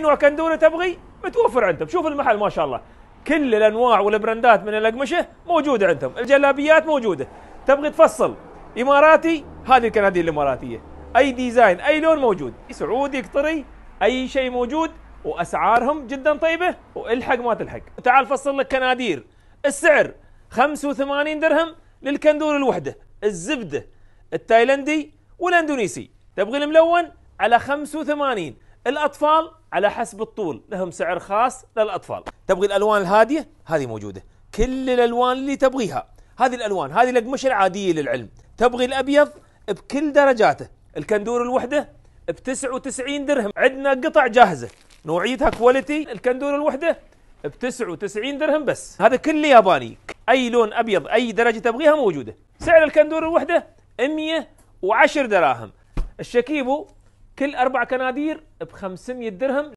تبين وكندوره تبغي متوفر عندهم شوف المحل ما شاء الله كل الانواع والبراندات من الاقمشه موجوده عندهم الجلابيات موجوده تبغي تفصل اماراتي هذه الكنادير الاماراتيه اي ديزاين اي لون موجود سعودي قطري اي شيء موجود واسعارهم جدا طيبه والحق ما تلحق تعال فصل لك كنادير السعر 85 درهم للكندور الوحده الزبده التايلندي والاندونيسي تبغي الملون على 85 الأطفال على حسب الطول لهم سعر خاص للأطفال تبغي الألوان الهادية هذه موجودة كل الألوان اللي تبغيها هذه الألوان هذه الأقمشة العادية للعلم تبغي الأبيض بكل درجاته الكندور الوحدة ب 99 درهم عندنا قطع جاهزة نوعيتها كواليتي الكندور الوحدة ب 99 درهم بس هذا كله ياباني اي لون ابيض اي درجه تبغيها موجوده سعر الكندور الوحده 110 دراهم الشكيبو كل اربع كنادير ب 500 درهم